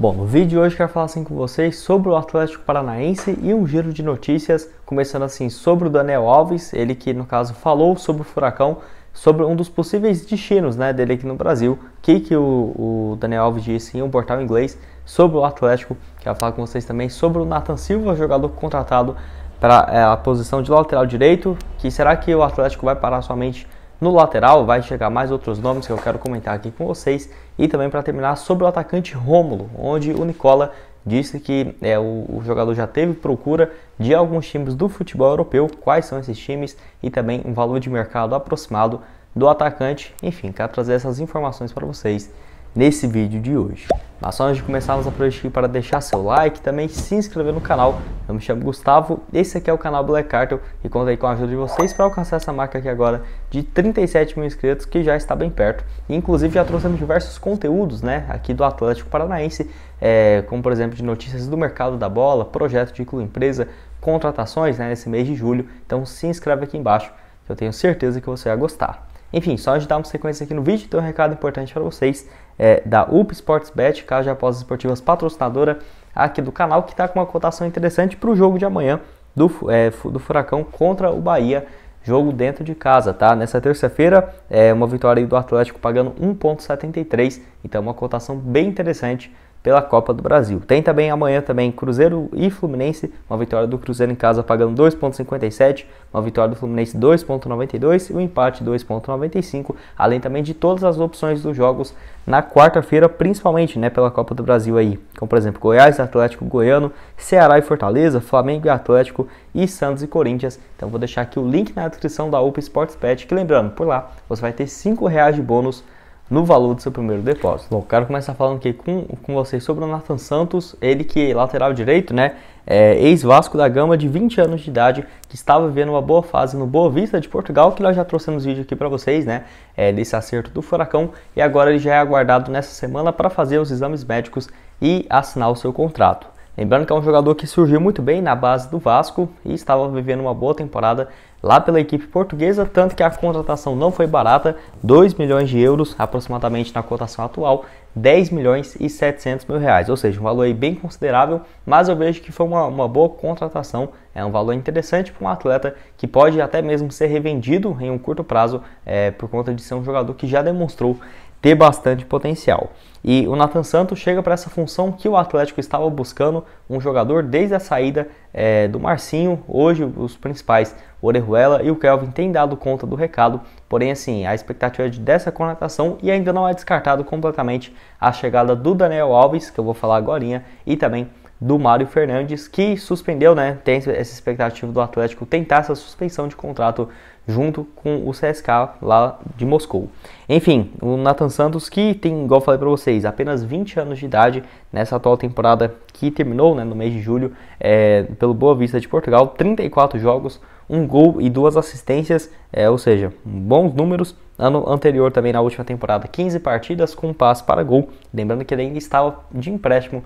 Bom, no vídeo de hoje quero falar assim com vocês sobre o Atlético Paranaense e um giro de notícias, começando assim sobre o Daniel Alves, ele que no caso falou sobre o Furacão, sobre um dos possíveis destinos né, dele aqui no Brasil, que que o, o Daniel Alves disse em um portal inglês sobre o Atlético, quero falar com vocês também sobre o Nathan Silva, jogador contratado para é, a posição de lateral direito, que será que o Atlético vai parar somente no lateral vai chegar mais outros nomes que eu quero comentar aqui com vocês e também para terminar sobre o atacante Rômulo, onde o Nicola disse que é, o, o, jogador já teve procura de alguns times do futebol europeu, quais são esses times e também um valor de mercado aproximado do atacante. Enfim, quero trazer essas informações para vocês nesse vídeo de hoje. Mas só antes de começarmos, aproveite para deixar seu like também se inscrever no canal. Eu me chamo Gustavo, esse aqui é o canal Black Cartel e aí com a ajuda de vocês para alcançar essa marca aqui agora de 37 mil inscritos, que já está bem perto. inclusive já trouxemos diversos conteúdos né, aqui do Atlético Paranaense, é, como por exemplo de notícias do mercado da bola, projeto de clube empresa, contratações né, nesse mês de julho. Então se inscreve aqui embaixo, que eu tenho certeza que você vai gostar. Enfim, só antes de darmos sequência aqui no vídeo, tem um recado importante para vocês é, da UP Sportsbet, Casa de Apostas Esportivas patrocinadora aqui do canal, que está com uma cotação interessante para o jogo de amanhã do, é, do Furacão contra o Bahia. Jogo dentro de casa, tá? Nessa terça-feira, é uma vitória do Atlético pagando 1,73, então uma cotação bem interessante pela Copa do Brasil. Tem também amanhã também Cruzeiro e Fluminense, uma vitória do Cruzeiro em casa pagando 2.57, uma vitória do Fluminense 2.92 e um empate 2.95, além também de todas as opções dos jogos na quarta-feira, principalmente, né, pela Copa do Brasil aí, como por exemplo, Goiás, Atlético Goiano, Ceará e Fortaleza, Flamengo e Atlético e Santos e Corinthians. Então vou deixar aqui o link na descrição da UPA Sports Pet, que lembrando, por lá você vai ter R$ reais de bônus no valor do seu primeiro depósito. Bom, quero começar falando aqui com, com vocês sobre o Nathan Santos, ele que lateral direito, né? É, Ex-Vasco da Gama de 20 anos de idade, que estava vivendo uma boa fase no Boa Vista de Portugal, que nós já trouxemos vídeo aqui para vocês, né? É, desse acerto do Furacão, e agora ele já é aguardado nessa semana para fazer os exames médicos e assinar o seu contrato. Lembrando que é um jogador que surgiu muito bem na base do Vasco e estava vivendo uma boa temporada lá pela equipe portuguesa, tanto que a contratação não foi barata, 2 milhões de euros, aproximadamente na cotação atual, 10 milhões e 700 mil reais, ou seja, um valor bem considerável, mas eu vejo que foi uma, uma boa contratação, é um valor interessante para um atleta que pode até mesmo ser revendido em um curto prazo, é, por conta de ser um jogador que já demonstrou ter bastante potencial. E o Nathan Santos chega para essa função que o Atlético estava buscando, um jogador desde a saída é, do Marcinho. Hoje os principais, o Orejuela e o Kelvin, têm dado conta do recado. Porém, assim, a expectativa é de dessa contratação e ainda não é descartado completamente a chegada do Daniel Alves, que eu vou falar agora, e também do Mário Fernandes, que suspendeu, né? Tem essa expectativa do Atlético tentar essa suspensão de contrato junto com o CSK lá de Moscou. Enfim, o Nathan Santos, que tem, igual falei para vocês, apenas 20 anos de idade nessa atual temporada que terminou né, no mês de julho é, pelo Boa Vista de Portugal, 34 jogos, um gol e duas assistências, é, ou seja, bons números. Ano anterior também, na última temporada, 15 partidas com passe para gol. Lembrando que ele ainda estava de empréstimo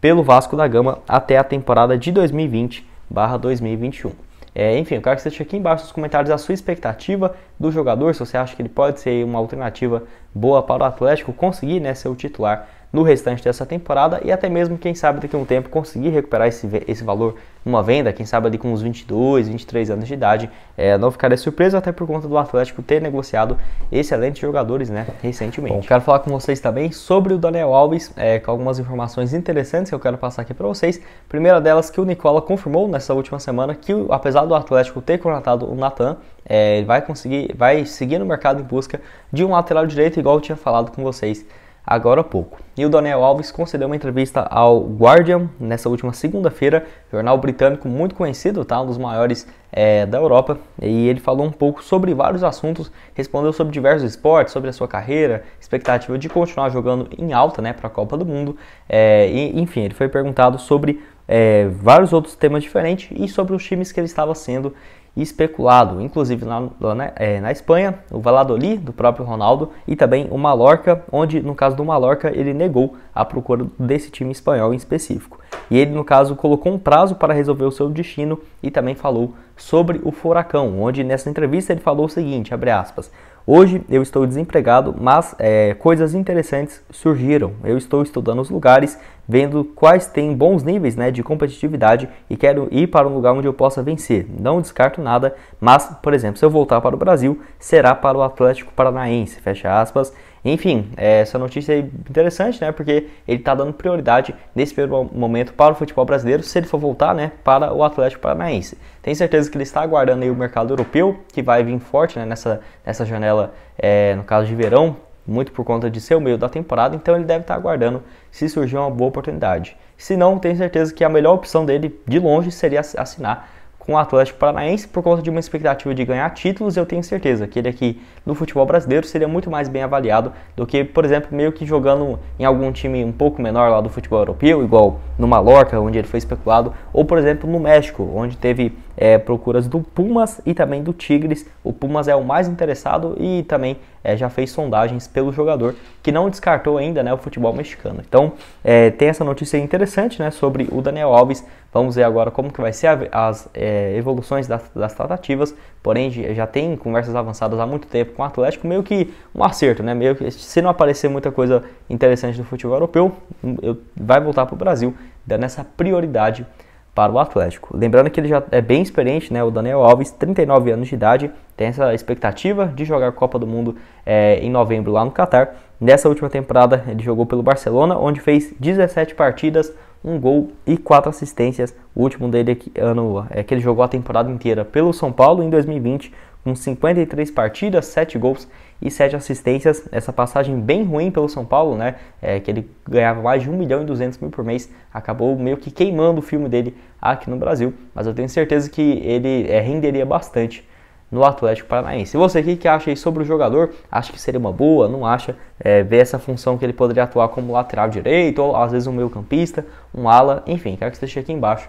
pelo Vasco da Gama até a temporada de 2020 barra 2021. É, enfim, eu quero que você deixe aqui embaixo nos comentários a sua expectativa do jogador, se você acha que ele pode ser uma alternativa boa para o Atlético conseguir né, ser o titular no restante dessa temporada e até mesmo, quem sabe, daqui a um tempo conseguir recuperar esse, esse valor numa venda, quem sabe ali com uns 22, 23 anos de idade, é, não ficaria surpreso até por conta do Atlético ter negociado excelentes jogadores né, recentemente. Bom, quero falar com vocês também sobre o Daniel Alves, é, com algumas informações interessantes que eu quero passar aqui para vocês. Primeira delas que o Nicola confirmou nessa última semana que, apesar do Atlético ter contratado o Natan, é, vai conseguir, vai seguir no mercado em busca de um lateral direito, igual eu tinha falado com vocês agora há pouco. E o Daniel Alves concedeu uma entrevista ao Guardian nessa última segunda-feira, jornal britânico muito conhecido, tá? um dos maiores é, da Europa, e ele falou um pouco sobre vários assuntos, respondeu sobre diversos esportes, sobre a sua carreira, expectativa de continuar jogando em alta né, para a Copa do Mundo, é, e, enfim, ele foi perguntado sobre é, vários outros temas diferentes e sobre os times que ele estava sendo e especulado, inclusive na, né, é, na, Espanha, o Valladolid do próprio Ronaldo e também o Mallorca, onde no caso do Mallorca ele negou a procura desse time espanhol em específico. E ele no caso colocou um prazo para resolver o seu destino e também falou sobre o furacão, onde nessa entrevista ele falou o seguinte, abre aspas: Hoje eu estou desempregado, mas é, coisas interessantes surgiram. Eu estou estudando os lugares, vendo quais têm bons níveis né, de competitividade e quero ir para um lugar onde eu possa vencer. Não descarto nada, mas, por exemplo, se eu voltar para o Brasil, será para o Atlético Paranaense, fecha aspas. Enfim, é, essa notícia é interessante, né? Porque ele está dando prioridade nesse primeiro momento para o futebol brasileiro, se ele for voltar, né? Para o Atlético Paranaense. Tenho certeza que ele está aguardando aí o mercado europeu, que vai vir forte né? nessa, nessa janela, é, no caso de verão, muito por conta de ser o meio da temporada, então ele deve estar tá aguardando se surgir uma boa oportunidade. Se não, tenho certeza que a melhor opção dele, de longe, seria assinar com o Atlético Paranaense por conta de uma expectativa de ganhar títulos, eu tenho certeza que ele aqui no futebol brasileiro seria muito mais bem avaliado do que, por exemplo, meio que jogando em algum time um pouco menor lá do futebol europeu, igual no Mallorca, onde ele foi especulado, ou por exemplo no México, onde teve é, procuras do Pumas e também do Tigres. O Pumas é o mais interessado e também é, já fez sondagens pelo jogador que não descartou ainda né, o futebol mexicano. Então é, tem essa notícia interessante né, sobre o Daniel Alves. Vamos ver agora como que vai ser a, as é, evoluções das, das tratativas. Porém já tem conversas avançadas há muito tempo com o Atlético, meio que um acerto, né? Meio que se não aparecer muita coisa interessante do futebol europeu, eu, vai voltar para o Brasil, dando essa prioridade para o Atlético. Lembrando que ele já é bem experiente, né? O Daniel Alves, 39 anos de idade, tem essa expectativa de jogar a Copa do Mundo é, em novembro lá no Catar. Nessa última temporada ele jogou pelo Barcelona, onde fez 17 partidas, um gol e quatro assistências. O último dele ano é que ele jogou a temporada inteira pelo São Paulo em 2020, com 53 partidas, 7 gols e 7 assistências. Essa passagem bem ruim pelo São Paulo, né? É, que ele ganhava mais de 1 milhão e 200 mil por mês, acabou meio que queimando o filme dele aqui no Brasil. Mas eu tenho certeza que ele é, renderia bastante no Atlético Paranaense. E você aqui que acha aí sobre o jogador, acha que seria uma boa, não acha, é, ver essa função que ele poderia atuar como lateral direito, ou às vezes um meio campista, um ala, enfim, quero que você deixe aqui embaixo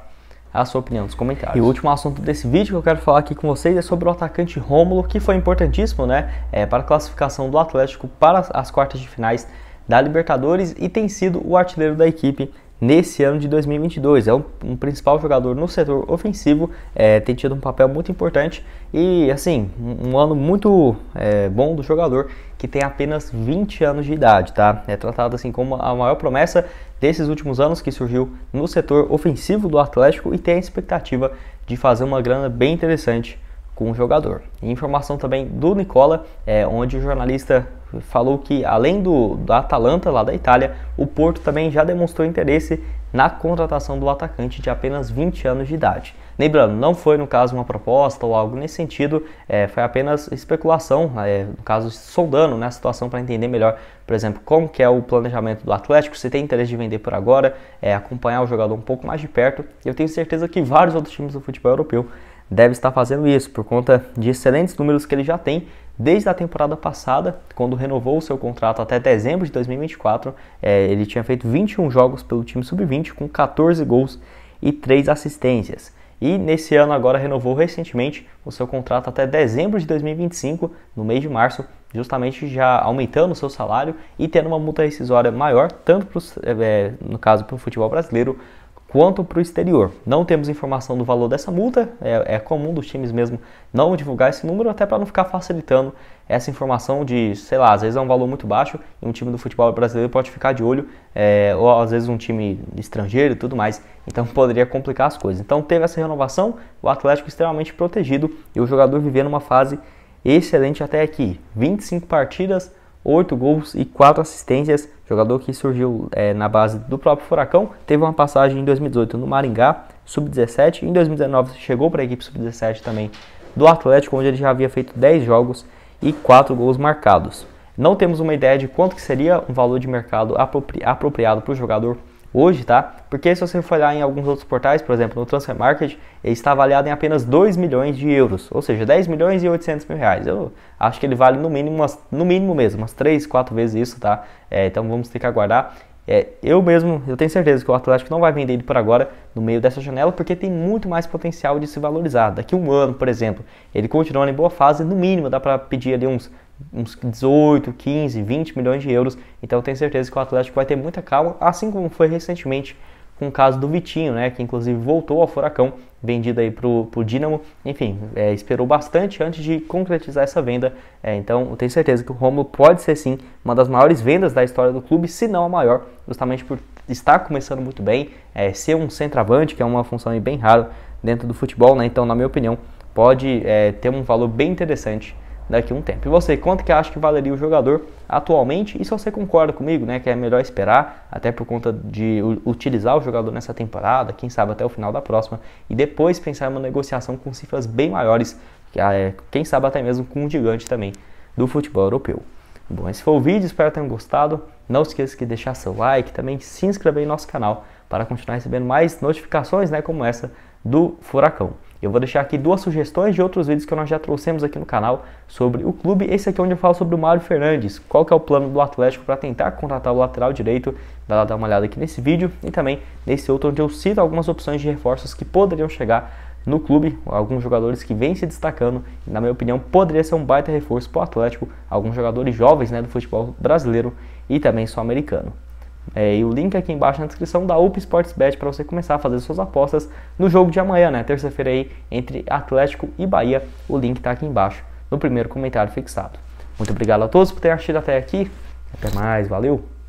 a sua opinião nos comentários. E o último assunto desse vídeo que eu quero falar aqui com vocês é sobre o atacante Rômulo, que foi importantíssimo né, é, para a classificação do Atlético para as quartas de finais da Libertadores e tem sido o artilheiro da equipe nesse ano de 2022. É um, um principal jogador no setor ofensivo, é, tem tido um papel muito importante e, assim, um, um ano muito é, bom do jogador que tem apenas 20 anos de idade, tá? É tratado assim como a maior promessa desses últimos anos que surgiu no setor ofensivo do Atlético e tem a expectativa de fazer uma grana bem interessante com o jogador. E informação também do Nicola, é, onde o jornalista falou que além do da Atalanta lá da Itália, o Porto também já demonstrou interesse na contratação do atacante de apenas 20 anos de idade. Lembrando, não foi no caso uma proposta ou algo nesse sentido, é, foi apenas especulação, né, é, no caso sondando né, a situação para entender melhor, por exemplo, como que é o planejamento do Atlético, se tem interesse de vender por agora, é, acompanhar o jogador um pouco mais de perto. Eu tenho certeza que vários outros times do futebol europeu deve estar fazendo isso por conta de excelentes números que ele já tem desde a temporada passada, quando renovou o seu contrato até dezembro de 2024. É, ele tinha feito 21 jogos pelo time sub-20 com 14 gols e 3 assistências. E nesse ano agora renovou recentemente o seu contrato até dezembro de 2025, no mês de março, justamente já aumentando o seu salário e tendo uma multa rescisória maior, tanto pros, é, no caso para o futebol brasileiro quanto para o exterior. Não temos informação do valor dessa multa, é, é, comum dos times mesmo não divulgar esse número, até para não ficar facilitando essa informação de, sei lá, às vezes é um valor muito baixo e um time do futebol brasileiro pode ficar de olho, é, ou às vezes um time estrangeiro e tudo mais, então poderia complicar as coisas. Então teve essa renovação, o Atlético extremamente protegido e o jogador vivendo uma fase excelente até aqui. 25 partidas, 8 gols e 4 assistências. Jogador que surgiu é, na base do próprio Furacão, teve uma passagem em 2018 no Maringá, sub-17. Em 2019 chegou para a equipe sub-17 também do Atlético, onde ele já havia feito 10 jogos e 4 gols marcados. Não temos uma ideia de quanto que seria um valor de mercado apropriado para o jogador hoje, tá? Porque se você for olhar em alguns outros portais, por exemplo, no Transfer Market, ele está avaliado em apenas 2 milhões de euros, ou seja, 10 milhões e 800 mil reais. Eu acho que ele vale no mínimo, umas, no mínimo mesmo, umas 3, 4 vezes isso, tá? É, então vamos ter que aguardar. É, eu mesmo, eu tenho certeza que o Atlético não vai vender ele por agora no meio dessa janela, porque tem muito mais potencial de se valorizar. Daqui um ano, por exemplo, ele continua em boa fase, no mínimo dá para pedir ali uns uns 18, 15, 20 milhões de euros. Então tenho certeza que o Atlético vai ter muita calma, assim como foi recentemente com o caso do Vitinho, né, que inclusive voltou ao Furacão, vendido aí pro, pro Dinamo. Enfim, é, esperou bastante antes de concretizar essa venda. É, então, eu tenho certeza que o Romulo pode ser sim uma das maiores vendas da história do clube, se não a maior, justamente por estar começando muito bem, é, ser um centroavante, que é uma função bem rara dentro do futebol, né? Então, na minha opinião, pode é, ter um valor bem interessante daqui a um tempo. E você, quanto que acha que valeria o jogador atualmente? E se você concorda comigo, né, que é melhor esperar, até por conta de utilizar o jogador nessa temporada, quem sabe até o final da próxima, e depois pensar em uma negociação com cifras bem maiores, ah, é, quem sabe até mesmo com um gigante também do futebol europeu. Bom, esse foi o vídeo, espero que tenham gostado. Não esqueça de deixar seu like, também se inscrever em nosso canal para continuar recebendo mais notificações, né, como essa do Furacão. Eu vou deixar aqui duas sugestões de outros vídeos que nós já trouxemos aqui no canal sobre o clube. Esse aqui é onde eu falo sobre o Mário Fernandes, qual que é o plano do Atlético para tentar contratar o lateral direito. Vai lá dar uma olhada aqui nesse vídeo e também nesse outro onde eu cito algumas opções de reforços que poderiam chegar no clube, alguns jogadores que vêm se destacando, e, na minha opinião, poderia ser um baita reforço para o Atlético, alguns jogadores jovens né, do futebol brasileiro e também sul-americano. É, e o link aqui embaixo na descrição da UP Sportsbet para você começar a fazer suas apostas no jogo de amanhã, né? Terça-feira aí, entre Atlético e Bahia. O link está aqui embaixo no primeiro comentário fixado. Muito obrigado a todos por terem assistido até aqui. Até mais, valeu!